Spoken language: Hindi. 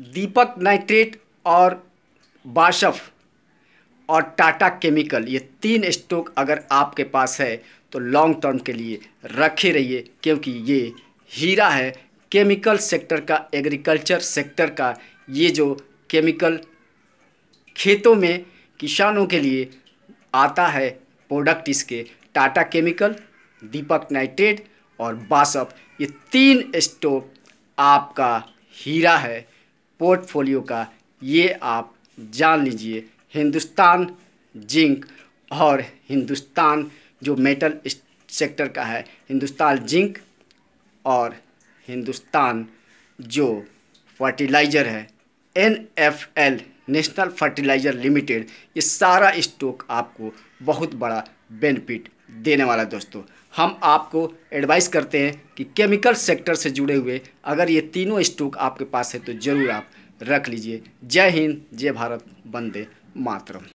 दीपक नाइट्रेट और बाशफ और टाटा केमिकल ये तीन स्टॉक अगर आपके पास है तो लॉन्ग टर्म के लिए रखे रहिए क्योंकि ये हीरा है केमिकल सेक्टर का एग्रीकल्चर सेक्टर का ये जो केमिकल खेतों में किसानों के लिए आता है प्रोडक्ट इसके टाटा केमिकल दीपक नाइट्रेट और बासफ ये तीन स्टॉक आपका हीरा है पोर्टफोलियो का ये आप जान लीजिए हिंदुस्तान जिंक और हिंदुस्तान जो मेटल सेक्टर का है हिंदुस्तान जिंक और हिंदुस्तान जो फर्टिलाइज़र है N F L national fertiliser limited ये सारा स्टॉक आपको बहुत बड़ा बेनिफिट देने वाला दोस्तों हम आपको एडवाइस करते हैं कि केमिकल सेक्टर से जुड़े हुए अगर ये तीनों स्टॉक आपके पास है तो ज़रूर आप रख लीजिए जय हिंद जय भारत वंदे मातरम